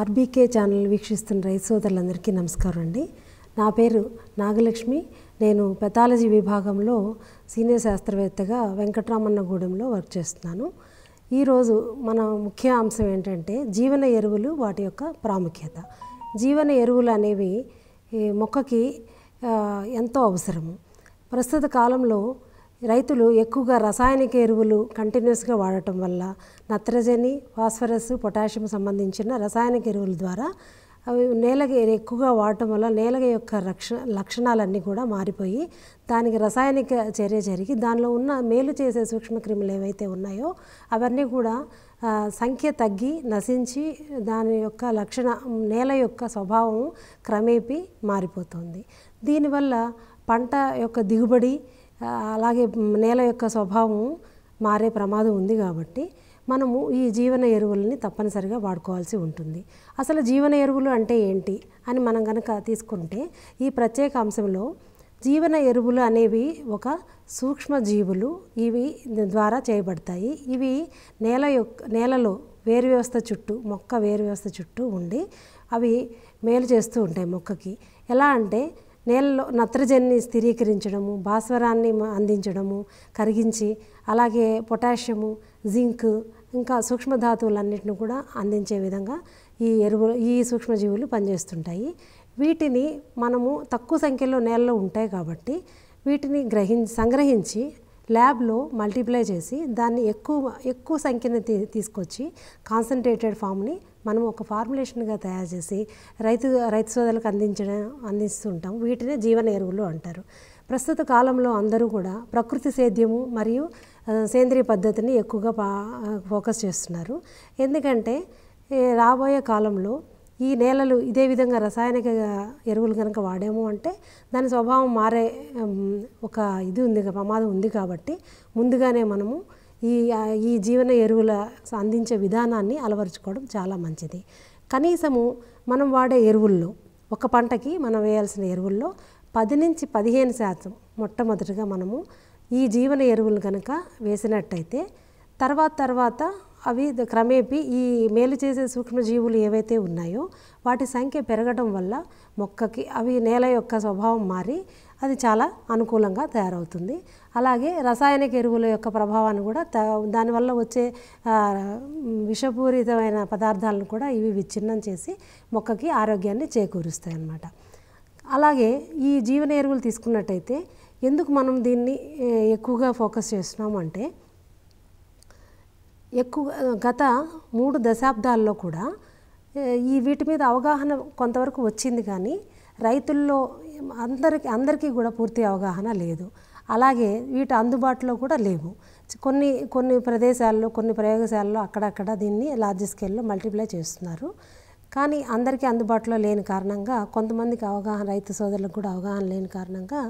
RBK channel వీక్షిస్తున్న రైతు సోదరులందరికీ నమస్కారం అండి నా పేరు నాగలక్ష్మి నేను పెథాలజీ విభాగంలో సీనియర్ శాస్త్రవేత్తగా వెంకటరామన్నగూడెంలో వర్క్ చేస్తున్నాను ఈరోజు మన ముఖ్య అంశం ఏంటంటే జీవన ఎరువులు వాటి యొక్క ప్రాముఖ్యత జీవన ఎరువులు అనేవి మొక్కకి ఎంతో అవసరము ప్రస్తుత కాలంలో రైతులు ఎక్కువగా రసాయనిక ఎరువులు కంటిన్యూస్గా వాడటం వల్ల నత్రజని ఫాస్ఫరస్ పొటాషియం సంబంధించిన రసాయనిక ఎరువుల ద్వారా అవి నేలకి ఎక్కువగా వాడటం వల్ల నేల యొక్క రక్ష లక్షణాలన్నీ కూడా మారిపోయి దానికి రసాయనిక చర్య జరిగి దానిలో ఉన్న మేలు చేసే సూక్ష్మక్రిములు ఏవైతే ఉన్నాయో అవన్నీ కూడా సంఖ్య తగ్గి నశించి దాని యొక్క లక్షణ నేల యొక్క స్వభావం క్రమేపీ మారిపోతుంది దీనివల్ల పంట యొక్క దిగుబడి అలాగే నేల యొక్క స్వభావం మారే ప్రమాదం ఉంది కాబట్టి మనము ఈ జీవన ఎరువులని తప్పనిసరిగా వాడుకోవాల్సి ఉంటుంది అసలు జీవన ఎరువులు అంటే ఏంటి అని మనం కనుక తీసుకుంటే ఈ ప్రత్యేక అంశంలో జీవన ఎరువులు అనేవి ఒక సూక్ష్మజీవులు ఇవి ద్వారా చేయబడతాయి ఇవి నేల యొక్క నేలలో వేరు వ్యవస్థ చుట్టూ మొక్క వేరు వ్యవస్థ చుట్టూ ఉండి అవి మేలు చేస్తూ ఉంటాయి మొక్కకి ఎలా అంటే నేలలో నత్రజనిని స్థిరీకరించడము భాస్వరాన్ని అందించడము కరిగించి అలాగే పొటాషియము జింక్ ఇంకా సూక్ష్మధాతువులన్నింటిని కూడా అందించే విధంగా ఈ ఎరువులు ఈ సూక్ష్మజీవులు పనిచేస్తుంటాయి వీటిని మనము తక్కువ సంఖ్యలో నేలలో ఉంటాయి కాబట్టి వీటిని గ్రహించి సంగ్రహించి ల్యాబ్లో మల్టిప్లై చేసి దాన్ని ఎక్కువ ఎక్కువ సంఖ్యను తీ తీసుకొచ్చి కాన్సన్ట్రేటెడ్ ఫామ్ని మనం ఒక ఫార్ములేషన్గా తయారు చేసి రైతు రైతు సోదరులకు అందించడం అందిస్తుంటాం వీటినే జీవన ఎరువులు అంటారు ప్రస్తుత కాలంలో అందరూ కూడా ప్రకృతి సేద్యము మరియు సేంద్రియ పద్ధతిని ఎక్కువగా ఫోకస్ చేస్తున్నారు ఎందుకంటే రాబోయే కాలంలో ఈ నేలలు ఇదే విధంగా రసాయనిక ఎరువులు కనుక వాడాము అంటే దాని స్వభావం మారే ఒక ఇది ఉంది ప్రమాదం ఉంది కాబట్టి ముందుగానే మనము ఈ ఈ జీవన ఎరువుల అందించే విధానాన్ని అలవరుచుకోవడం చాలా మంచిది కనీసము మనం వాడే ఎరువుల్లో ఒక పంటకి మనం వేయాల్సిన ఎరువుల్లో పది నుంచి పదిహేను శాతం మొట్టమొదటిగా మనము ఈ జీవన ఎరువులు కనుక వేసినట్టయితే తర్వాత తర్వాత అవి క్రమేపి ఈ మేలు చేసే సూక్ష్మజీవులు ఏవైతే ఉన్నాయో వాటి సంఖ్య పెరగడం వల్ల మొక్కకి అవి నేల యొక్క స్వభావం మారి అది చాలా అనుకూలంగా తయారవుతుంది అలాగే రసాయనిక ఎరువుల యొక్క ప్రభావాన్ని కూడా దానివల్ల వచ్చే విషపూరితమైన పదార్థాలను కూడా ఇవి విచ్ఛిన్నం చేసి మొక్కకి ఆరోగ్యాన్ని చేకూరుస్తాయి అన్నమాట అలాగే ఈ జీవన ఎరువులు తీసుకున్నట్టయితే ఎందుకు మనం దీన్ని ఎక్కువగా ఫోకస్ చేస్తున్నాం అంటే ఎక్కువ గత మూడు దశాబ్దాల్లో కూడా ఈ వీటి మీద అవగాహన కొంతవరకు వచ్చింది కానీ రైతుల్లో అందరికి అందరికీ కూడా పూర్తి అవగాహన లేదు అలాగే వీటి అందుబాటులో కూడా లేవు కొన్ని కొన్ని ప్రదేశాల్లో కొన్ని ప్రయోగశాలలో అక్కడక్కడ దీన్ని లార్జ్ స్కేల్లో మల్టిప్లై చేస్తున్నారు కానీ అందరికీ అందుబాటులో లేని కారణంగా కొంతమందికి అవగాహన రైతు సోదరులకు కూడా అవగాహన లేని కారణంగా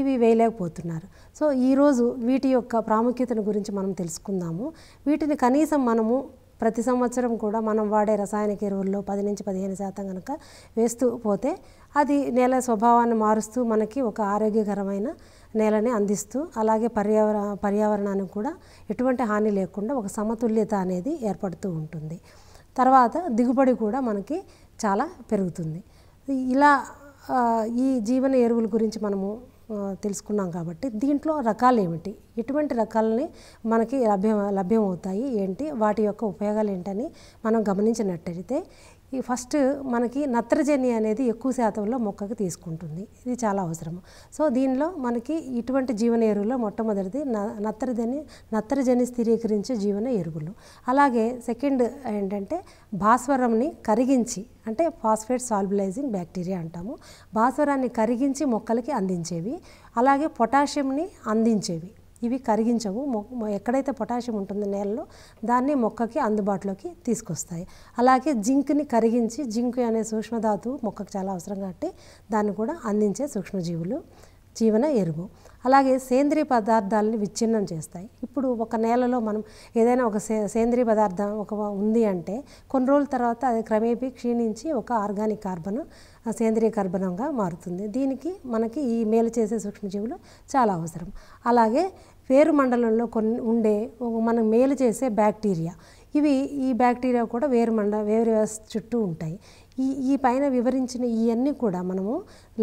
ఇవి వేయలేకపోతున్నారు సో ఈరోజు వీటి యొక్క ప్రాముఖ్యతను గురించి మనం తెలుసుకుందాము వీటిని కనీసం మనము ప్రతి సంవత్సరం కూడా మనం వాడే రసాయనిక ఎరువుల్లో పది నుంచి పదిహేను శాతం కనుక వేస్తూ పోతే అది నేల స్వభావాన్ని మారుస్తూ మనకి ఒక ఆరోగ్యకరమైన నేలని అందిస్తూ అలాగే పర్యావర పర్యావరణానికి కూడా ఎటువంటి హాని లేకుండా ఒక సమతుల్యత అనేది ఏర్పడుతూ ఉంటుంది తర్వాత దిగుబడి కూడా మనకి చాలా పెరుగుతుంది ఇలా ఈ జీవన ఎరువుల గురించి మనము తెలుసుకున్నాం కాబట్టి దీంట్లో రకాలు ఏమిటి ఎటువంటి రకాలని మనకి లభ్యం లభ్యమవుతాయి ఏంటి వాటి యొక్క ఉపయోగాలు ఏంటని మనం గమనించినట్టయితే ఈ ఫస్ట్ మనకి నత్రజని అనేది ఎక్కువ శాతంలో మొక్కకు తీసుకుంటుంది ఇది చాలా అవసరము సో దీనిలో మనకి ఇటువంటి జీవన ఎరువులు మొట్టమొదటిది నత్రజని నత్రజని స్థిరీకరించే జీవన ఎరువులు అలాగే సెకండ్ ఏంటంటే భాస్వరంని కరిగించి అంటే ఫాస్ఫేట్ సాల్బులైజింగ్ బ్యాక్టీరియా అంటాము భాస్వరాన్ని కరిగించి మొక్కలకి అందించేవి అలాగే పొటాషియంని అందించేవి ఇవి కరిగించవు మొ ఎక్కడైతే పొటాషియం ఉంటుందో నేలలో దాన్ని మొక్కకి అందుబాటులోకి తీసుకొస్తాయి అలాగే జింక్ని కరిగించి జింక్ అనే సూక్ష్మధాతువు మొక్కకు చాలా అవసరం కాబట్టి దాన్ని కూడా అందించే సూక్ష్మజీవులు జీవన ఎరువు అలాగే సేంద్రియ పదార్థాలని విచ్ఛిన్నం చేస్తాయి ఇప్పుడు ఒక నేలలో మనం ఏదైనా ఒక సే సేంద్రియ పదార్థం ఒక ఉంది అంటే కొన్ని రోజుల తర్వాత అది క్రమేపీ క్షీణించి ఒక ఆర్గానిక్ కార్బన్ సేంద్రియ కార్బనంగా మారుతుంది దీనికి మనకి ఈ మేలు చేసే సూక్ష్మజీవులు చాలా అవసరం అలాగే పేరు మండలంలో కొన్ని ఉండే మనం మేలు చేసే బ్యాక్టీరియా ఇవి ఈ బ్యాక్టీరియా కూడా వేరు మండ వేరు చుట్టూ ఉంటాయి ఈ ఈ పైన వివరించిన ఇవన్నీ కూడా మనము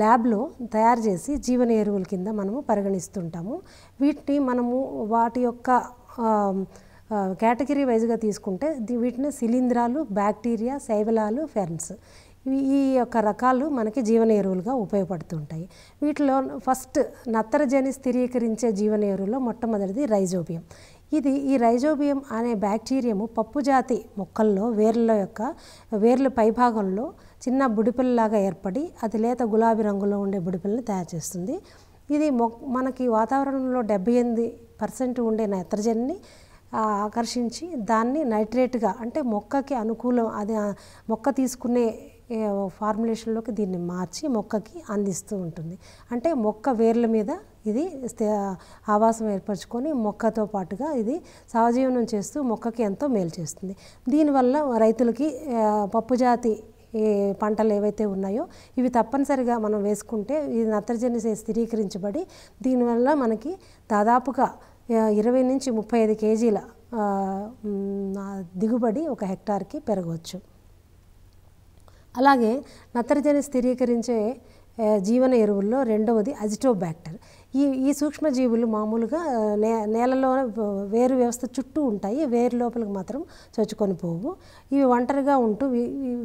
ల్యాబ్లో తయారు చేసి జీవన ఎరువుల కింద మనము పరిగణిస్తుంటాము వీటిని మనము వాటి యొక్క కేటగిరీ వైజ్గా తీసుకుంటే వీటిని శిలీంధ్రాలు బ్యాక్టీరియా శైవలాలు ఫెర్న్స్ ఈ యొక్క రకాలు మనకి జీవన ఎరువులుగా ఉపయోగపడుతుంటాయి వీటిలో ఫస్ట్ నత్తరజని స్థిరీకరించే జీవన ఎరువులో మొట్టమొదటిది రైజోబియం ఇది ఈ రైజోబియం అనే బ్యాక్టీరియము పప్పు జాతి మొక్కల్లో వేర్ల యొక్క వేర్ల పైభాగంలో చిన్న బుడిపిల్లలాగా ఏర్పడి అది లేత గులాబీ రంగులో ఉండే బుడిపిల్లని తయారు చేస్తుంది ఇది మనకి వాతావరణంలో డెబ్బై ఎనిమిది పర్సెంట్ ఉండే నత్రజన్ని ఆకర్షించి దాన్ని నైట్రేట్గా అంటే మొక్కకి అనుకూలం అది మొక్క తీసుకునే ఫార్ములేషన్లోకి దీన్ని మార్చి మొక్కకి అందిస్తూ ఉంటుంది అంటే మొక్క వేర్ల మీద ఇది ఆవాసం ఏర్పరచుకొని మొక్కతో పాటుగా ఇది సహజీవనం చేస్తూ మొక్కకి ఎంతో మేలు చేస్తుంది దీనివల్ల రైతులకి పప్పుజాతి ఏ పంటలు ఏవైతే ఉన్నాయో ఇవి తప్పనిసరిగా మనం వేసుకుంటే ఇది నత్రజని స్థిరీకరించబడి దీనివల్ల మనకి దాదాపుగా ఇరవై నుంచి ముప్పై ఐదు కేజీల దిగుబడి ఒక హెక్టార్కి పెరగవచ్చు అలాగే నత్రజని స్థిరీకరించే జీవన ఎరువుల్లో రెండవది అజిటోబ్యాక్టర్ ఈ ఈ సూక్ష్మజీవులు మామూలుగా నే నేలలో వేరు వ్యవస్థ చుట్టూ ఉంటాయి వేరు లోపలికి మాత్రం చొచ్చుకొని పోవు ఇవి ఒంటరిగా ఉంటూ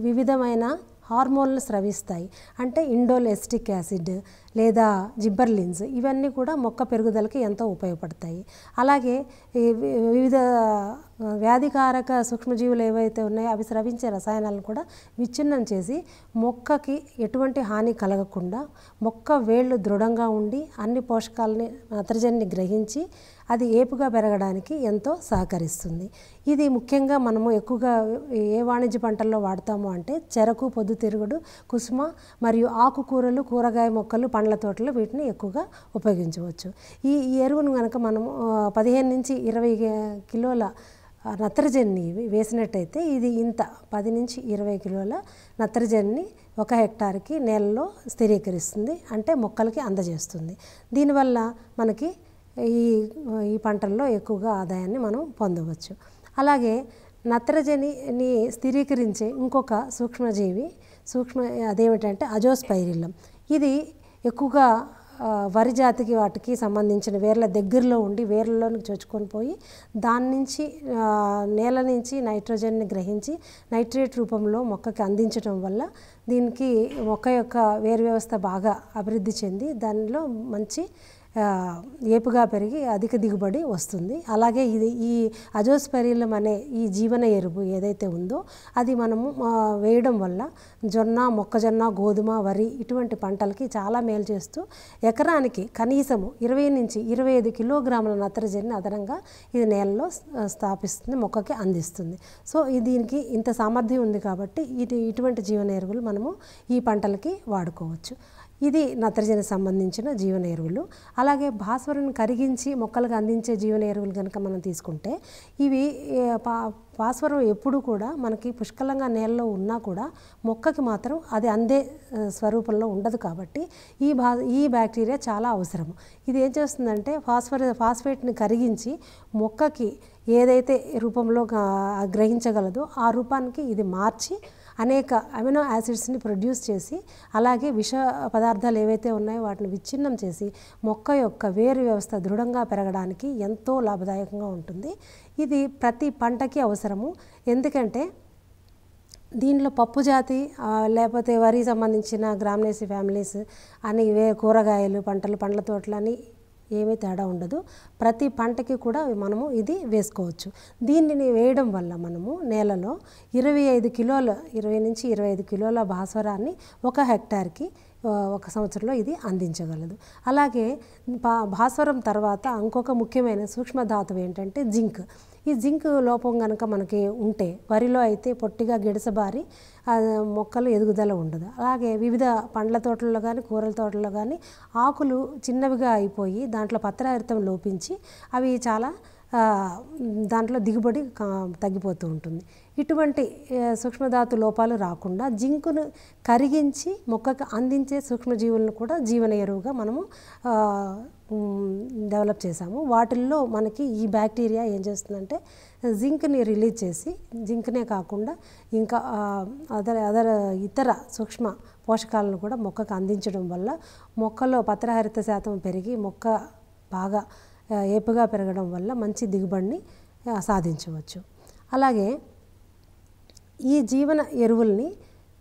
వివిధమైన హార్మోన్లు స్రవిస్తాయి అంటే ఇండోలెస్టిక్ యాసిడ్ లేదా జిబ్బర్లిన్స్ ఇవన్నీ కూడా మొక్క పెరుగుదలకి ఎంతో ఉపయోగపడతాయి అలాగే వివిధ వ్యాధికారక సూక్ష్మజీవులు ఏవైతే ఉన్నాయో అవి స్రవించే రసాయనాలను కూడా విచ్ఛిన్నం చేసి మొక్కకి ఎటువంటి హాని కలగకుండా మొక్క వేళ్ళు దృఢంగా ఉండి అన్ని పోషకాలని నత్రజన్ని గ్రహించి అది ఏపుగా పెరగడానికి ఎంతో సహకరిస్తుంది ఇది ముఖ్యంగా మనము ఎక్కువగా ఏ వాణిజ్య పంటల్లో వాడతాము అంటే చెరకు పొద్దుతిరుగుడు కుసుమ మరియు ఆకుకూరలు కూరగాయ మొక్కలు పండ్ల తోటలు వీటిని ఎక్కువగా ఉపయోగించవచ్చు ఈ ఎరువును కనుక మనము పదిహేను నుంచి ఇరవై కిలోల నత్రజని వేసినట్టయితే ఇది ఇంత పది నుంచి ఇరవై కిలోల నత్రజని ఒక హెక్టార్కి నేలలో స్థిరీకరిస్తుంది అంటే మొక్కలకి అందజేస్తుంది దీనివల్ల మనకి ఈ ఈ పంటల్లో ఎక్కువగా ఆదాయాన్ని మనం పొందవచ్చు అలాగే నత్రజనిని స్థిరీకరించే ఇంకొక సూక్ష్మజీవి సూక్ష్మ అదేమిటంటే అజోస్పైరిల్లం ఇది ఎక్కువగా వరి జాతికి వాటికి సంబంధించిన వేర్ల దగ్గరలో ఉండి వేర్లలోనికి చొచ్చుకొని పోయి దాని నుంచి నేల నుంచి నైట్రోజన్ని గ్రహించి నైట్రేట్ రూపంలో మొక్కకి అందించడం వల్ల దీనికి మొక్క యొక్క వేరు వ్యవస్థ బాగా అభివృద్ధి చెంది దానిలో మంచి ఏపుగా పెరిగి అధిక దిగుబడి వస్తుంది అలాగే ఇది ఈ అజోస్పెరిలం అనే ఈ జీవన ఎరువు ఏదైతే ఉందో అది మనము వేయడం వల్ల జొన్న మొక్కజొన్న గోధుమ వరి ఇటువంటి పంటలకి చాలా మేలు చేస్తూ ఎకరానికి కనీసము ఇరవై నుంచి ఇరవై ఐదు కిలోగ్రాముల నత్రజని అదనంగా ఇది నేలలో స్థాపిస్తుంది మొక్కకి అందిస్తుంది సో దీనికి ఇంత సామర్థ్యం ఉంది కాబట్టి ఇది ఇటువంటి జీవన ఎరువులు మనము ఈ పంటలకి వాడుకోవచ్చు ఇది నత్రజని సంబంధించిన జీవన ఎరువులు అలాగే భాస్వరం కరిగించి మొక్కలకు అందించే జీవన ఎరువులు కనుక మనం తీసుకుంటే ఇవి భాస్వరం ఎప్పుడు కూడా మనకి పుష్కలంగా నేలలో ఉన్నా కూడా మొక్కకి మాత్రం అది అందే స్వరూపంలో ఉండదు కాబట్టి ఈ భా ఈ బ్యాక్టీరియా చాలా అవసరం ఇది ఏం చేస్తుందంటే ఫాస్ఫర ఫాస్ఫేట్ని కరిగించి మొక్కకి ఏదైతే రూపంలో గ్రహించగలదో ఆ రూపానికి ఇది మార్చి అనేక అమినో యాసిడ్స్ని ప్రొడ్యూస్ చేసి అలాగే విష పదార్థాలు ఏవైతే ఉన్నాయో వాటిని విచ్ఛిన్నం చేసి మొక్క యొక్క వేరు వ్యవస్థ దృఢంగా పెరగడానికి ఎంతో లాభదాయకంగా ఉంటుంది ఇది ప్రతి పంటకి అవసరము ఎందుకంటే దీనిలో పప్పు జాతి లేకపోతే వరి సంబంధించిన గ్రామ్లేసి ఫ్యామిలీస్ అని వే కూరగాయలు పంటలు పండ్ల తోటలు అని ఏమీ తేడా ఉండదు ప్రతి పంటకి కూడా మనము ఇది వేసుకోవచ్చు దీనిని వేయడం వల్ల మనము నేలలో ఇరవై ఐదు కిలోల ఇరవై నుంచి ఇరవై ఐదు కిలోల భాస్వరాన్ని ఒక హెక్టార్కి ఒక సంవత్సరంలో ఇది అందించగలదు అలాగే భాస్వరం తర్వాత ఇంకొక ముఖ్యమైన సూక్ష్మధాతువు ఏంటంటే జింక్ ఈ జింక్ లోపం కనుక మనకి ఉంటే వరిలో అయితే పొట్టిగా గిడసబారి మొక్కలు ఎదుగుదల ఉండదు అలాగే వివిధ పండ్ల తోటల్లో కానీ కూరల తోటల్లో కానీ ఆకులు చిన్నవిగా అయిపోయి దాంట్లో పత్రహరితం లోపించి అవి చాలా దాంట్లో దిగుబడి తగ్గిపోతూ ఉంటుంది ఇటువంటి సూక్ష్మధాతు లోపాలు రాకుండా జింకును కరిగించి మొక్కకు అందించే సూక్ష్మజీవులను కూడా జీవన ఎరువుగా మనము డెవలప్ చేసాము వాటిల్లో మనకి ఈ బ్యాక్టీరియా ఏం చేస్తుందంటే జింక్ని రిలీజ్ చేసి జింక్నే కాకుండా ఇంకా అదర్ అదర్ ఇతర సూక్ష్మ పోషకాలను కూడా మొక్కకు అందించడం వల్ల మొక్కలో పత్రహరిత శాతం పెరిగి మొక్క బాగా ఏపుగా పెరగడం వల్ల మంచి దిగుబడిని సాధించవచ్చు అలాగే ఈ జీవన ఎరువుల్ని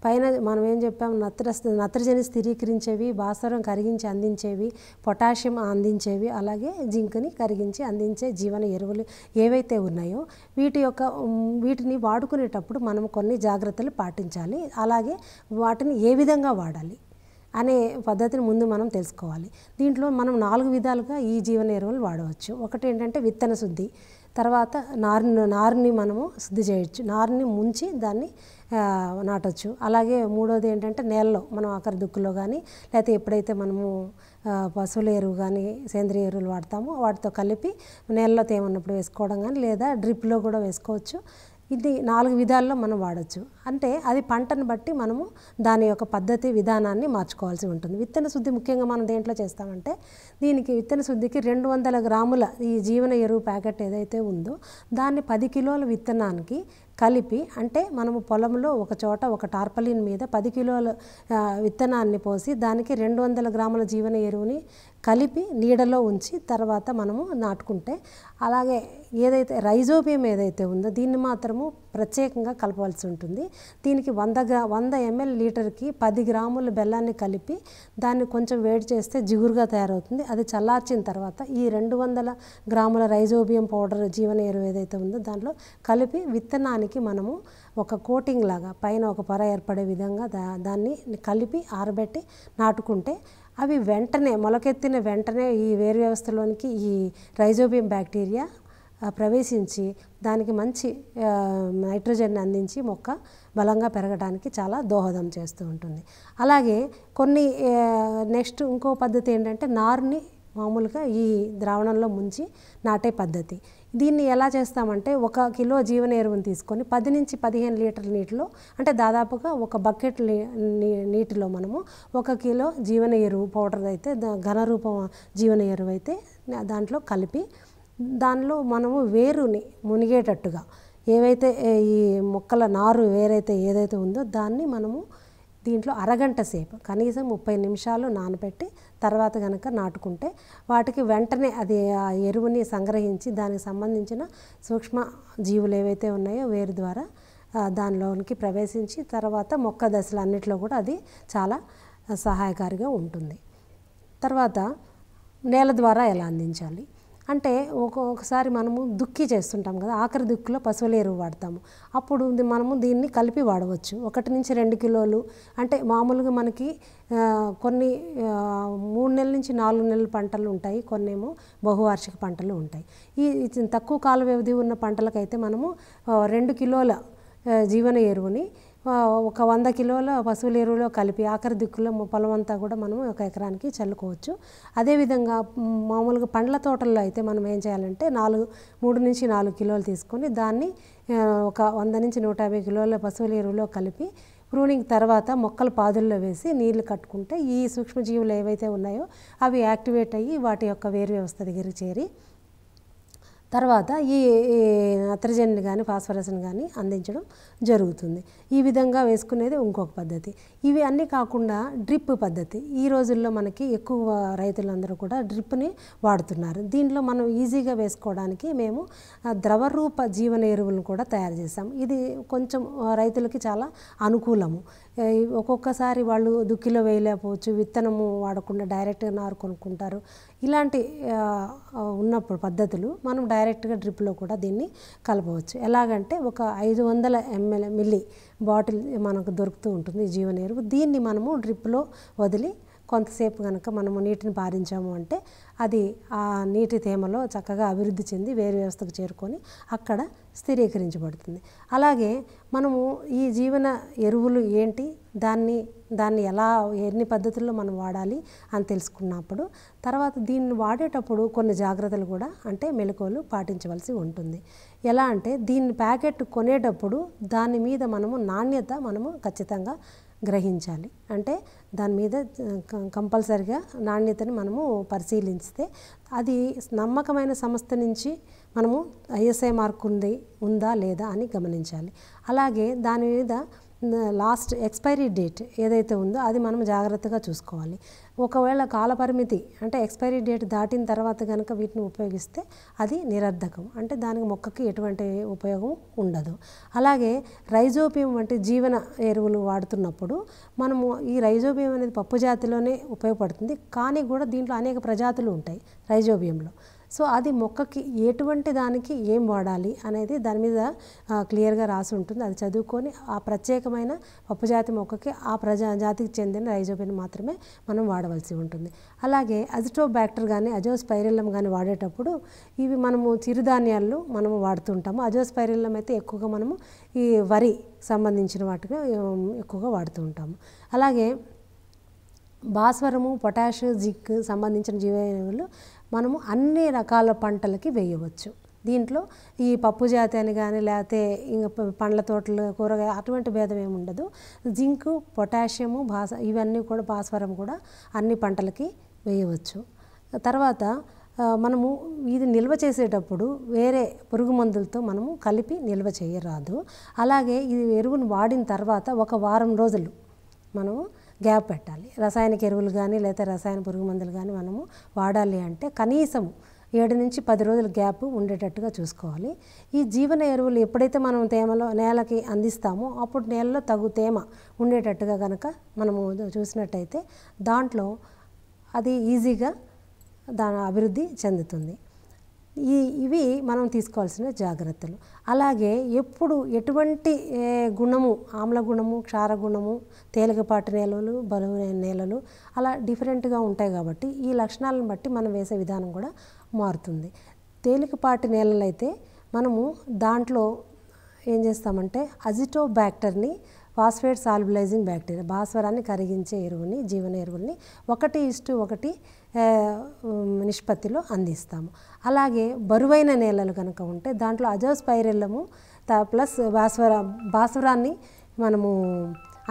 పైన మనం ఏం చెప్పాం నత్ర నత్రజని స్థిరీకరించేవి భాస్వరం కరిగించి అందించేవి పొటాషియం అందించేవి అలాగే జింక్ని కరిగించి అందించే జీవన ఎరువులు ఏవైతే ఉన్నాయో వీటి యొక్క వీటిని వాడుకునేటప్పుడు మనం కొన్ని జాగ్రత్తలు పాటించాలి అలాగే వాటిని ఏ విధంగా వాడాలి అనే పద్ధతిని ముందు మనం తెలుసుకోవాలి దీంట్లో మనం నాలుగు విధాలుగా ఈ జీవన ఎరువులు వాడవచ్చు ఒకటి ఏంటంటే విత్తన శుద్ధి తర్వాత నారుని నారుని మనము శుద్ధి చేయొచ్చు నారుని ముంచి దాన్ని నాటవచ్చు అలాగే మూడోది ఏంటంటే నేలలో మనం ఆఖరి దుక్కులో కానీ లేకపోతే ఎప్పుడైతే మనము పశువుల ఎరువు కానీ సేంద్రియ ఎరువులు వాడతామో వాటితో కలిపి నేలలో తేమన్నప్పుడు వేసుకోవడం కానీ లేదా డ్రిప్లో కూడా వేసుకోవచ్చు ఇది నాలుగు విధాల్లో మనం వాడచ్చు అంటే అది పంటను బట్టి మనము దాని యొక్క పద్ధతి విధానాన్ని మార్చుకోవాల్సి ఉంటుంది విత్తన శుద్ధి ముఖ్యంగా మనం దేంట్లో చేస్తామంటే దీనికి విత్తన శుద్ధికి రెండు వందల గ్రాముల ఈ జీవన ఎరువు ప్యాకెట్ ఏదైతే ఉందో దాన్ని పది కిలోల విత్తనానికి కలిపి అంటే మనము పొలంలో ఒక చోట ఒక టార్పలిన్ మీద పది కిలోల విత్తనాన్ని పోసి దానికి రెండు వందల గ్రాముల జీవన ఎరువుని కలిపి నీడలో ఉంచి తర్వాత మనము నాటుకుంటే అలాగే ఏదైతే రైజోబియం ఏదైతే ఉందో దీన్ని మాత్రము ప్రత్యేకంగా కలపవలసి ఉంటుంది దీనికి వంద గ్రా వంద ఎంఎల్ లీటర్కి పది గ్రాముల బెల్లాన్ని కలిపి దాన్ని కొంచెం వేడి చేస్తే జిగురుగా తయారవుతుంది అది చల్లార్చిన తర్వాత ఈ రెండు వందల గ్రాముల రైజోబియం పౌడర్ జీవన ఎరువు ఏదైతే ఉందో దాంట్లో కలిపి విత్తనానికి మనము ఒక కోటింగ్ లాగా పైన ఒక పొర ఏర్పడే విధంగా దా దాన్ని కలిపి ఆరబెట్టి నాటుకుంటే అవి వెంటనే మొలకెత్తిన వెంటనే ఈ వేరు వ్యవస్థలోనికి ఈ రైజోబియం బ్యాక్టీరియా ప్రవేశించి దానికి మంచి నైట్రోజన్ అందించి మొక్క బలంగా పెరగడానికి చాలా దోహదం చేస్తూ ఉంటుంది అలాగే కొన్ని నెక్స్ట్ ఇంకో పద్ధతి ఏంటంటే నార్ని మామూలుగా ఈ ద్రావణంలో ముంచి నాటే పద్ధతి దీన్ని ఎలా చేస్తామంటే ఒక కిలో జీవన ఎరువును తీసుకొని పది నుంచి పదిహేను లీటర్ల నీటిలో అంటే దాదాపుగా ఒక బకెట్ నీటిలో మనము ఒక కిలో జీవన ఎరువు పౌడర్ అయితే ఘన రూపం జీవన ఎరువు అయితే దాంట్లో కలిపి దానిలో మనము వేరుని మునిగేటట్టుగా ఏవైతే ఈ మొక్కల నారు వేరైతే ఏదైతే ఉందో దాన్ని మనము దీంట్లో అరగంట సేపు కనీసం ముప్పై నిమిషాలు నానబెట్టి తర్వాత కనుక నాటుకుంటే వాటికి వెంటనే అది ఆ ఎరువుని సంగ్రహించి దానికి సంబంధించిన సూక్ష్మ జీవులు ఏవైతే ఉన్నాయో వేరు ద్వారా దానిలోనికి ప్రవేశించి తర్వాత మొక్క దశలు అన్నిట్లో కూడా అది చాలా సహాయకారిగా ఉంటుంది తర్వాత నేల ద్వారా ఎలా అందించాలి అంటే ఒక్కొక్కసారి మనము దుక్కి చేస్తుంటాం కదా ఆఖరి దుక్కిలో పశువుల ఎరువు వాడతాము అప్పుడు మనము దీన్ని కలిపి వాడవచ్చు ఒకటి నుంచి రెండు కిలోలు అంటే మామూలుగా మనకి కొన్ని మూడు నెలల నుంచి నాలుగు నెలల పంటలు ఉంటాయి కొన్ని ఏమో బహువార్షిక పంటలు ఉంటాయి ఈ తక్కువ కాల వ్యవధి ఉన్న పంటలకైతే మనము రెండు కిలోల జీవన ఎరువుని ఒక వంద కిలోల పశువుల ఎరువులో కలిపి ఆఖరి దిక్కులో పొలం అంతా కూడా మనం ఒక ఎకరానికి చల్లుకోవచ్చు అదేవిధంగా మామూలుగా పండ్ల తోటల్లో అయితే మనం ఏం చేయాలంటే నాలుగు మూడు నుంచి నాలుగు కిలోలు తీసుకొని దాన్ని ఒక వంద నుంచి నూట యాభై కిలోల పశువుల ఎరువులో కలిపి ప్రూనింగ్ తర్వాత మొక్కలు పాదుల్లో వేసి నీళ్లు కట్టుకుంటే ఈ సూక్ష్మజీవులు ఏవైతే ఉన్నాయో అవి యాక్టివేట్ అయ్యి వాటి యొక్క వేరు వ్యవస్థ దగ్గరికి చేరి తర్వాత ఈ నత్రజనిని కానీ ఫాస్ఫరస్ని కానీ అందించడం జరుగుతుంది ఈ విధంగా వేసుకునేది ఇంకొక పద్ధతి ఇవి అన్నీ కాకుండా డ్రిప్ పద్ధతి ఈ రోజుల్లో మనకి ఎక్కువ రైతులందరూ కూడా డ్రిప్ని వాడుతున్నారు దీంట్లో మనం ఈజీగా వేసుకోవడానికి మేము ద్రవరూప జీవన ఎరువులను కూడా తయారు చేసాము ఇది కొంచెం రైతులకి చాలా అనుకూలము ఒక్కొక్కసారి వాళ్ళు దుక్కిలో వేయలేకపోవచ్చు విత్తనము వాడకుండా డైరెక్ట్గా నారు కొనుక్కుంటారు ఇలాంటి ఉన్నప్పుడు పద్ధతులు మనం డైరెక్ట్గా డ్రిప్లో కూడా దీన్ని కలపవచ్చు ఎలాగంటే ఒక ఐదు వందల ఎంఎల్ మిల్లీ బాటిల్ మనకు దొరుకుతూ ఉంటుంది జీవన ఎరువు దీన్ని మనము డ్రిప్లో వదిలి కొంతసేపు కనుక మనము నీటిని పారించాము అంటే అది ఆ నీటి తేమలో చక్కగా అభివృద్ధి చెంది వేరు వ్యవస్థకు చేరుకొని అక్కడ స్థిరీకరించబడుతుంది అలాగే మనము ఈ జీవన ఎరువులు ఏంటి దాన్ని దాన్ని ఎలా ఎన్ని పద్ధతుల్లో మనం వాడాలి అని తెలుసుకున్నప్పుడు తర్వాత దీన్ని వాడేటప్పుడు కొన్ని జాగ్రత్తలు కూడా అంటే మెలకువలు పాటించవలసి ఉంటుంది ఎలా అంటే దీన్ని ప్యాకెట్ కొనేటప్పుడు దాని మీద మనము నాణ్యత మనము ఖచ్చితంగా గ్రహించాలి అంటే దాని మీద కంపల్సరిగా నాణ్యతను మనము పరిశీలిస్తే అది నమ్మకమైన సంస్థ నుంచి మనము ఐఎస్ఐ మార్క్ ఉంది ఉందా లేదా అని గమనించాలి అలాగే దాని మీద లాస్ట్ ఎక్స్పైరీ డేట్ ఏదైతే ఉందో అది మనం జాగ్రత్తగా చూసుకోవాలి ఒకవేళ కాలపరిమితి అంటే ఎక్స్పైరీ డేట్ దాటిన తర్వాత కనుక వీటిని ఉపయోగిస్తే అది నిరర్ధకం అంటే దానికి మొక్కకి ఎటువంటి ఉపయోగం ఉండదు అలాగే రైజోపియం వంటి జీవన ఎరువులు వాడుతున్నప్పుడు మనము ఈ రైజోబియం అనేది పప్పు జాతిలోనే ఉపయోగపడుతుంది కానీ కూడా దీంట్లో అనేక ప్రజాతులు ఉంటాయి రైజోబియంలో సో అది మొక్కకి ఎటువంటి దానికి ఏం వాడాలి అనేది దాని మీద క్లియర్గా రాసి ఉంటుంది అది చదువుకొని ఆ ప్రత్యేకమైన పప్పుజాతి మొక్కకి ఆ ప్రజా జాతికి చెందిన రైజోబిన్ మాత్రమే మనం వాడవలసి ఉంటుంది అలాగే అజిటోబ్యాక్టర్ కానీ అజోస్పైరిల్లం కానీ వాడేటప్పుడు ఇవి మనము చిరుధాన్యాలు మనము వాడుతుంటాము అజోస్పైరిల్లం అయితే ఎక్కువగా మనము ఈ వరి సంబంధించిన వాటికి ఎక్కువగా వాడుతూ ఉంటాము అలాగే భాస్వరము పొటాషియం జిక్ సంబంధించిన జీవనవులు మనము అన్ని రకాల పంటలకి వేయవచ్చు దీంట్లో ఈ పప్పు జాతి అని కానీ లేకపోతే ఇంకా పండ్ల తోటలు కూరగాయ అటువంటి భేదం ఏమి ఉండదు జింక్ పొటాషియము భాస ఇవన్నీ కూడా భాస్వరం కూడా అన్ని పంటలకి వేయవచ్చు తర్వాత మనము ఇది నిల్వ చేసేటప్పుడు వేరే పురుగు మందులతో మనము కలిపి నిల్వ చేయరాదు అలాగే ఇది ఎరువును వాడిన తర్వాత ఒక వారం రోజులు మనము గ్యాప్ పెట్టాలి రసాయనిక ఎరువులు కానీ లేదా రసాయన పురుగు మందులు కానీ మనము వాడాలి అంటే కనీసము ఏడు నుంచి పది రోజుల గ్యాప్ ఉండేటట్టుగా చూసుకోవాలి ఈ జీవన ఎరువులు ఎప్పుడైతే మనం తేమలో నేలకి అందిస్తామో అప్పుడు నేలలో తగు తేమ ఉండేటట్టుగా కనుక మనము చూసినట్టయితే దాంట్లో అది ఈజీగా దాని అభివృద్ధి చెందుతుంది ఈ ఇవి మనం తీసుకోవాల్సిన జాగ్రత్తలు అలాగే ఎప్పుడు ఎటువంటి గుణము ఆమ్ల గుణము క్షార గుణము తేలికపాటి నేలలు బలమైన నేలలు అలా డిఫరెంట్గా ఉంటాయి కాబట్టి ఈ లక్షణాలను బట్టి మనం వేసే విధానం కూడా మారుతుంది తేలికపాటి నేలలు అయితే మనము దాంట్లో ఏం చేస్తామంటే అజిటో బ్యాక్టర్ని ఫాస్ఫేట్ సాల్బులైజింగ్ బ్యాక్టీరియా భాస్వరాన్ని కరిగించే ఎరువుని జీవన ఎరువుల్ని ఒకటి ఇస్టు ఒకటి నిష్పత్తిలో అందిస్తాము అలాగే బరువైన నేలలు కనుక ఉంటే దాంట్లో అజోస్పైరెల్లము ప్లస్ భాస్వర భాస్వరాన్ని మనము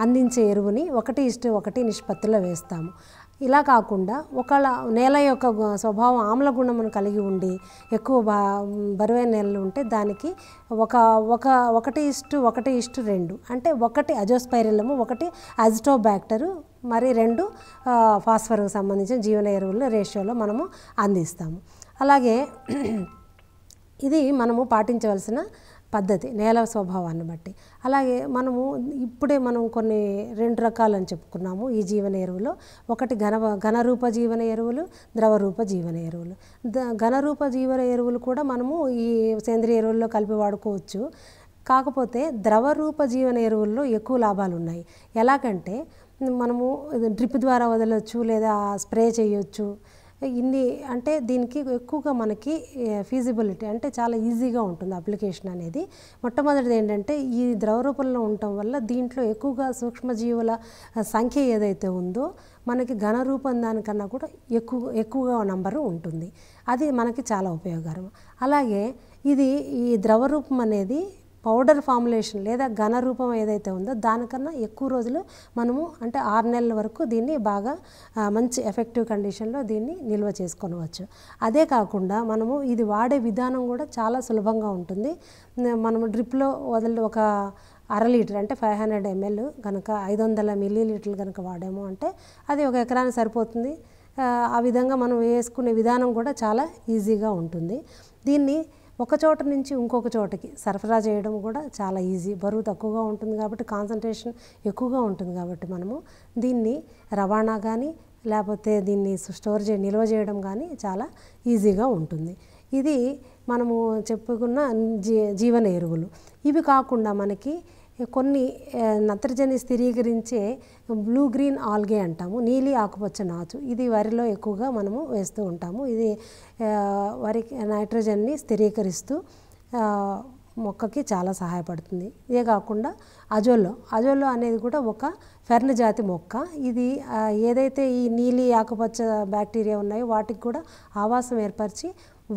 అందించే ఎరువుని ఒకటి ఇస్టు ఒకటి నిష్పత్తిలో వేస్తాము ఇలా కాకుండా ఒకళ్ళ నేల యొక్క స్వభావం ఆమ్ల గుణమును కలిగి ఉండి ఎక్కువ బా బరువైన నేలలు ఉంటే దానికి ఒక ఒక ఒకటి ఇష్టు ఒకటి ఇష్టు రెండు అంటే ఒకటి అజోస్పైరిలము ఒకటి అజిటోబ్యాక్టరు మరి రెండు ఫాస్ఫర్కు సంబంధించిన జీవన ఎరువుల రేషియోలో మనము అందిస్తాము అలాగే ఇది మనము పాటించవలసిన పద్ధతి నేల స్వభావాన్ని బట్టి అలాగే మనము ఇప్పుడే మనం కొన్ని రెండు రకాలు అని చెప్పుకున్నాము ఈ జీవన ఎరువులు ఒకటి ఘన ఘనరూప జీవన ఎరువులు ద్రవరూప జీవన ఎరువులు ద ఘనరూప జీవన ఎరువులు కూడా మనము ఈ సేంద్రియ ఎరువుల్లో కలిపి వాడుకోవచ్చు కాకపోతే ద్రవరూప జీవన ఎరువుల్లో ఎక్కువ లాభాలు ఉన్నాయి ఎలాగంటే మనము డ్రిప్ ద్వారా వదలవచ్చు లేదా స్ప్రే చేయొచ్చు ఇన్ని అంటే దీనికి ఎక్కువగా మనకి ఫీజిబిలిటీ అంటే చాలా ఈజీగా ఉంటుంది అప్లికేషన్ అనేది మొట్టమొదటిది ఏంటంటే ఈ ద్రవ రూపంలో ఉండటం వల్ల దీంట్లో ఎక్కువగా సూక్ష్మజీవుల సంఖ్య ఏదైతే ఉందో మనకి ఘన రూపం దానికన్నా కూడా ఎక్కువ ఎక్కువగా నంబరు ఉంటుంది అది మనకి చాలా ఉపయోగకరం అలాగే ఇది ఈ ద్రవ రూపం అనేది పౌడర్ ఫార్ములేషన్ లేదా ఘన రూపం ఏదైతే ఉందో దానికన్నా ఎక్కువ రోజులు మనము అంటే ఆరు నెలల వరకు దీన్ని బాగా మంచి ఎఫెక్టివ్ కండిషన్లో దీన్ని నిల్వ చేసుకోవచ్చు అదే కాకుండా మనము ఇది వాడే విధానం కూడా చాలా సులభంగా ఉంటుంది మనము డ్రిప్లో వదిలి ఒక అర లీటర్ అంటే ఫైవ్ హండ్రెడ్ ఎంఎల్ కనుక ఐదు వందల మిల్లీ లీటర్లు కనుక వాడాము అంటే అది ఒక ఎకరానికి సరిపోతుంది ఆ విధంగా మనం వేసుకునే విధానం కూడా చాలా ఈజీగా ఉంటుంది దీన్ని ఒక చోట నుంచి ఇంకొక చోటకి సరఫరా చేయడం కూడా చాలా ఈజీ బరువు తక్కువగా ఉంటుంది కాబట్టి కాన్సన్ట్రేషన్ ఎక్కువగా ఉంటుంది కాబట్టి మనము దీన్ని రవాణా కానీ లేకపోతే దీన్ని స్టోర్ చే నిల్వ చేయడం కానీ చాలా ఈజీగా ఉంటుంది ఇది మనము చెప్పుకున్న జీ జీవన ఎరువులు ఇవి కాకుండా మనకి కొన్ని నత్రజని స్థిరీకరించే బ్లూ గ్రీన్ ఆల్గే అంటాము నీలి ఆకుపచ్చ నాచు ఇది వరిలో ఎక్కువగా మనము వేస్తూ ఉంటాము ఇది వరి నైట్రోజన్ని స్థిరీకరిస్తూ మొక్కకి చాలా సహాయపడుతుంది ఇదే కాకుండా అజోల్లో అజోల్లో అనేది కూడా ఒక ఫెర్న్ జాతి మొక్క ఇది ఏదైతే ఈ నీలి ఆకుపచ్చ బ్యాక్టీరియా ఉన్నాయో వాటికి కూడా ఆవాసం ఏర్పరిచి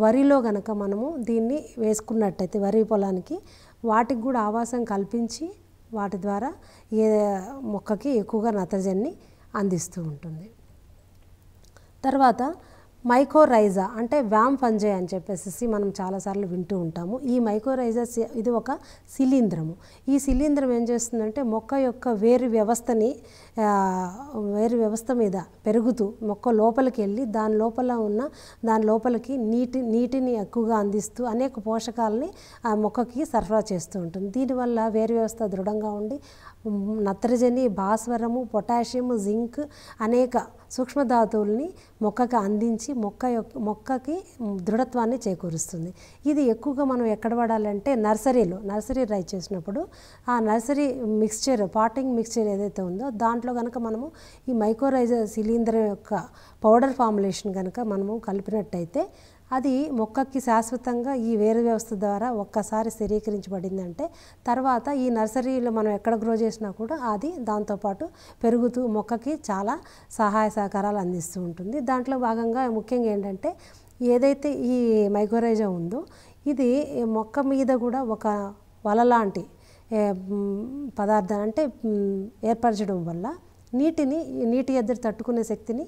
వరిలో గనక మనము దీన్ని వేసుకున్నట్టయితే వరి పొలానికి వాటికి కూడా ఆవాసం కల్పించి వాటి ద్వారా ఏ మొక్కకి ఎక్కువగా నత్రజన్ని అందిస్తూ ఉంటుంది తర్వాత మైకోరైజా అంటే వ్యామ్ ఫంజే అని చెప్పేసి మనం చాలాసార్లు వింటూ ఉంటాము ఈ మైకోరైజా ఇది ఒక శిలీంధ్రము ఈ శిలీంధ్రం ఏం చేస్తుందంటే మొక్క యొక్క వేరు వ్యవస్థని వేరు వ్యవస్థ మీద పెరుగుతూ మొక్క లోపలికి వెళ్ళి దాని లోపల ఉన్న దాని లోపలికి నీటి నీటిని ఎక్కువగా అందిస్తూ అనేక పోషకాలని ఆ మొక్కకి సరఫరా చేస్తూ ఉంటుంది దీనివల్ల వేరు వ్యవస్థ దృఢంగా ఉండి నత్రజని భాస్వరము పొటాషియం జింక్ అనేక సూక్ష్మధాతువుల్ని మొక్కకి అందించి మొక్క యొక్క మొక్కకి దృఢత్వాన్ని చేకూరుస్తుంది ఇది ఎక్కువగా మనం ఎక్కడ వాడాలంటే నర్సరీలో నర్సరీ రైస్ చేసినప్పుడు ఆ నర్సరీ మిక్స్చర్ పాటింగ్ మిక్స్చర్ ఏదైతే ఉందో దాంట్లో కనుక మనము ఈ మైక్రోరైజర్ సిలిండర్ యొక్క పౌడర్ ఫార్ములేషన్ కనుక మనము కలిపినట్టయితే అది మొక్కకి శాశ్వతంగా ఈ వేరు వ్యవస్థ ద్వారా ఒక్కసారి స్థిరీకరించబడిందంటే తర్వాత ఈ నర్సరీలో మనం ఎక్కడ గ్రో చేసినా కూడా అది దాంతోపాటు పెరుగుతూ మొక్కకి చాలా సహాయ సహకారాలు అందిస్తూ ఉంటుంది దాంట్లో భాగంగా ముఖ్యంగా ఏంటంటే ఏదైతే ఈ మైకోరైజా ఉందో ఇది మొక్క మీద కూడా ఒక వల లాంటి పదార్థం అంటే ఏర్పరచడం వల్ల నీటిని నీటి ఎద్దరు తట్టుకునే శక్తిని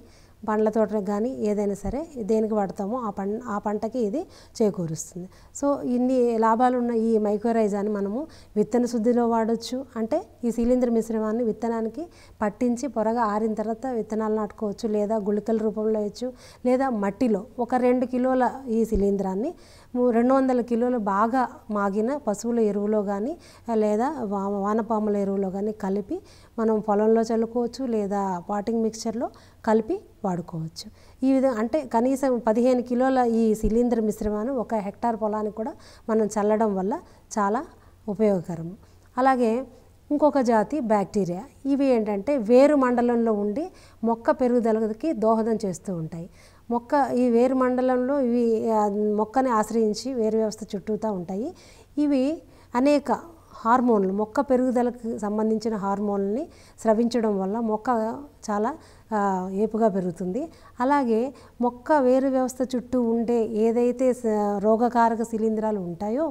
పండ్ల తోటకు కానీ ఏదైనా సరే దేనికి వాడతామో ఆ పం ఆ పంటకి ఇది చేకూరుస్తుంది సో ఇన్ని లాభాలు ఉన్న ఈ మైక్రోరైజాన్ని మనము విత్తన శుద్ధిలో వాడచ్చు అంటే ఈ శిలీంద్ర మిశ్రమాన్ని విత్తనానికి పట్టించి పొరగా ఆరిన తర్వాత విత్తనాలు నాటుకోవచ్చు లేదా గుళికల రూపంలో వేయచ్చు లేదా మట్టిలో ఒక రెండు కిలోల ఈ శిలీంద్రాన్ని రెండు వందల కిలోలు బాగా మాగిన పశువుల ఎరువులో కానీ లేదా వానపాముల ఎరువులో కానీ కలిపి మనం పొలంలో చల్లుకోవచ్చు లేదా పాటింగ్ మిక్చర్లో కలిపి వాడుకోవచ్చు ఈ విధంగా అంటే కనీసం పదిహేను కిలోల ఈ శిలీంద్ర మిశ్రమాన్ని ఒక హెక్టార్ పొలానికి కూడా మనం చల్లడం వల్ల చాలా ఉపయోగకరము అలాగే ఇంకొక జాతి బ్యాక్టీరియా ఇవి ఏంటంటే వేరు మండలంలో ఉండి మొక్క పెరుగుదలకి దోహదం చేస్తూ ఉంటాయి మొక్క ఈ వేరు మండలంలో ఇవి మొక్కని ఆశ్రయించి వేరు వ్యవస్థ చుట్టూతా ఉంటాయి ఇవి అనేక హార్మోన్లు మొక్క పెరుగుదలకు సంబంధించిన హార్మోన్లని స్రవించడం వల్ల మొక్క చాలా ఏపుగా పెరుగుతుంది అలాగే మొక్క వేరు వ్యవస్థ చుట్టూ ఉండే ఏదైతే రోగకారక శిలీంధ్రాలు ఉంటాయో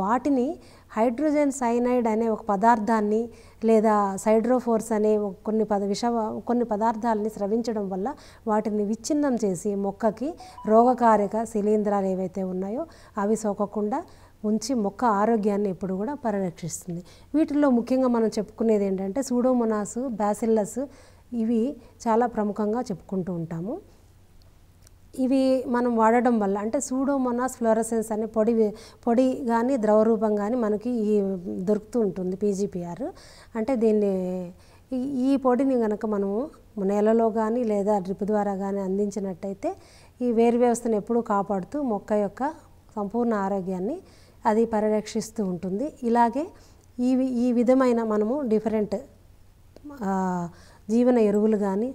వాటిని హైడ్రోజన్ సైనైడ్ అనే ఒక పదార్థాన్ని లేదా సైడ్రోఫోర్స్ అనే కొన్ని పద విష కొన్ని పదార్థాలని స్రవించడం వల్ల వాటిని విచ్ఛిన్నం చేసి మొక్కకి రోగకారక శిలీంధ్రాలు ఏవైతే ఉన్నాయో అవి సోకకుండా ఉంచి మొక్క ఆరోగ్యాన్ని ఎప్పుడు కూడా పరిరక్షిస్తుంది వీటిల్లో ముఖ్యంగా మనం చెప్పుకునేది ఏంటంటే సూడోమోనాస్ బ్యాసిల్లస్ ఇవి చాలా ప్రముఖంగా చెప్పుకుంటూ ఉంటాము ఇవి మనం వాడడం వల్ల అంటే సూడోమోనాస్ ఫ్లోరసెన్స్ అనే పొడి పొడి కానీ ద్రవరూపం కానీ మనకి ఈ దొరుకుతూ ఉంటుంది పీజీపీఆర్ అంటే దీన్ని ఈ పొడిని కనుక మనము నేలలో కానీ లేదా డ్రిప్ ద్వారా కానీ అందించినట్టయితే ఈ వేరు వ్యవస్థను ఎప్పుడూ కాపాడుతూ మొక్క యొక్క సంపూర్ణ ఆరోగ్యాన్ని అది పరిరక్షిస్తూ ఉంటుంది ఇలాగే ఈ ఈ విధమైన మనము డిఫరెంట్ జీవన ఎరువులు కానీ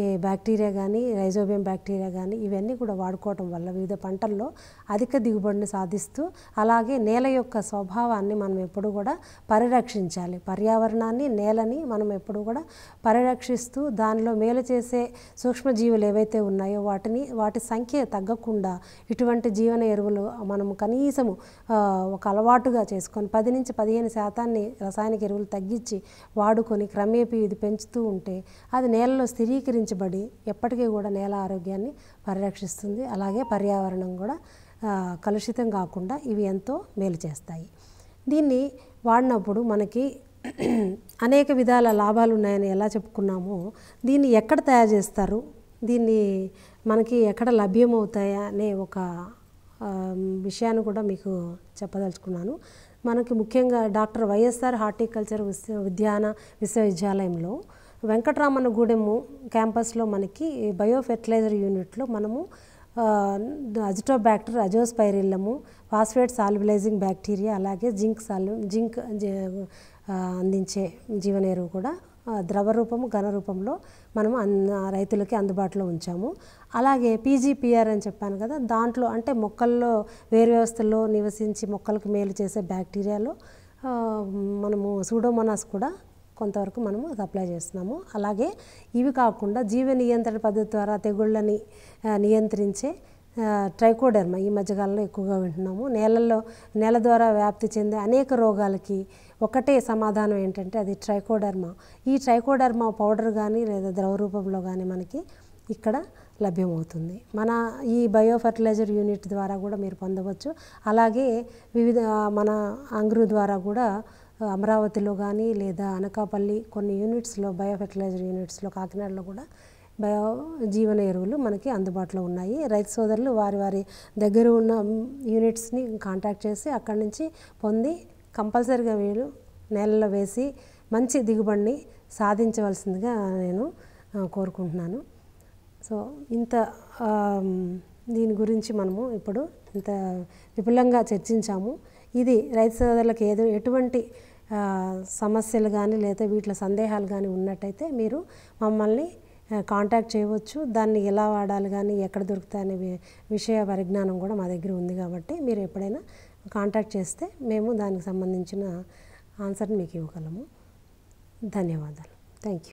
ఈ బ్యాక్టీరియా కానీ రైజోబియం బ్యాక్టీరియా కానీ ఇవన్నీ కూడా వాడుకోవటం వల్ల వివిధ పంటల్లో అధిక దిగుబడిని సాధిస్తూ అలాగే నేల యొక్క స్వభావాన్ని మనం ఎప్పుడు కూడా పరిరక్షించాలి పర్యావరణాన్ని నేలని మనం ఎప్పుడు కూడా పరిరక్షిస్తూ దానిలో మేలు చేసే సూక్ష్మజీవులు ఏవైతే ఉన్నాయో వాటిని వాటి సంఖ్య తగ్గకుండా ఇటువంటి జీవన ఎరువులు మనము కనీసము ఒక అలవాటుగా చేసుకొని పది నుంచి పదిహేను శాతాన్ని రసాయనిక ఎరువులు తగ్గించి వాడుకొని క్రమేపీ ఇది పెంచుతూ ఉంటే అది నేలలో స్థిరీకరించి గుర్తించబడి ఎప్పటికీ కూడా నేల ఆరోగ్యాన్ని పరిరక్షిస్తుంది అలాగే పర్యావరణం కూడా కలుషితం కాకుండా ఇవి ఎంతో మేలు చేస్తాయి దీన్ని వాడినప్పుడు మనకి అనేక విధాల లాభాలు ఉన్నాయని ఎలా చెప్పుకున్నామో దీన్ని ఎక్కడ తయారు చేస్తారు దీన్ని మనకి ఎక్కడ లభ్యమవుతాయా అనే ఒక విషయాన్ని కూడా మీకు చెప్పదలుచుకున్నాను మనకి ముఖ్యంగా డాక్టర్ వైఎస్ఆర్ హార్టికల్చర్ విశ్వ ఉద్యాన విశ్వవిద్యాలయంలో గూడెము క్యాంపస్లో మనకి బయో ఫెర్టిలైజర్ యూనిట్లో మనము అజిటోబ్యాక్టర్ అజోస్పైరిల్లము ఫాస్ఫేట్ సాల్బిలైజింగ్ బ్యాక్టీరియా అలాగే జింక్ సాల్ జింక్ అందించే జీవన ఎరువు కూడా ద్రవ రూపము ఘన రూపంలో మనము రైతులకి అందుబాటులో ఉంచాము అలాగే పీజీపీఆర్ అని చెప్పాను కదా దాంట్లో అంటే మొక్కల్లో వేరు వ్యవస్థల్లో నివసించి మొక్కలకు మేలు చేసే బ్యాక్టీరియాలో మనము సూడోమోనాస్ కూడా కొంతవరకు మనము అది అప్లై చేస్తున్నాము అలాగే ఇవి కాకుండా జీవ నియంత్రణ పద్ధతి ద్వారా తెగుళ్ళని నియంత్రించే ట్రైకోడెర్మా ఈ మధ్యకాలంలో ఎక్కువగా వింటున్నాము నేలల్లో నేల ద్వారా వ్యాప్తి చెందే అనేక రోగాలకి ఒకటే సమాధానం ఏంటంటే అది ట్రైకోడర్మ ఈ ట్రైకోడర్మ పౌడర్ కానీ లేదా ద్రవ రూపంలో కానీ మనకి ఇక్కడ లభ్యమవుతుంది మన ఈ బయో ఫర్టిలైజర్ యూనిట్ ద్వారా కూడా మీరు పొందవచ్చు అలాగే వివిధ మన అంగురు ద్వారా కూడా అమరావతిలో కానీ లేదా అనకాపల్లి కొన్ని యూనిట్స్లో బయో ఫెర్టిలైజర్ యూనిట్స్లో కాకినాడలో కూడా బయో జీవన ఎరువులు మనకి అందుబాటులో ఉన్నాయి రైతు సోదరులు వారి వారి దగ్గర ఉన్న యూనిట్స్ని కాంటాక్ట్ చేసి అక్కడి నుంచి పొంది కంపల్సరిగా వీళ్ళు నేలలో వేసి మంచి దిగుబడిని సాధించవలసిందిగా నేను కోరుకుంటున్నాను సో ఇంత దీని గురించి మనము ఇప్పుడు ఇంత విపులంగా చర్చించాము ఇది రైతు సోదరులకు ఏదో ఎటువంటి సమస్యలు కానీ లేదా వీటిలో సందేహాలు కానీ ఉన్నట్టయితే మీరు మమ్మల్ని కాంటాక్ట్ చేయవచ్చు దాన్ని ఎలా వాడాలి కానీ ఎక్కడ దొరుకుతాయి అనే విషయ పరిజ్ఞానం కూడా మా దగ్గర ఉంది కాబట్టి మీరు ఎప్పుడైనా కాంటాక్ట్ చేస్తే మేము దానికి సంబంధించిన ఆన్సర్ని మీకు ఇవ్వగలము ధన్యవాదాలు థ్యాంక్ యూ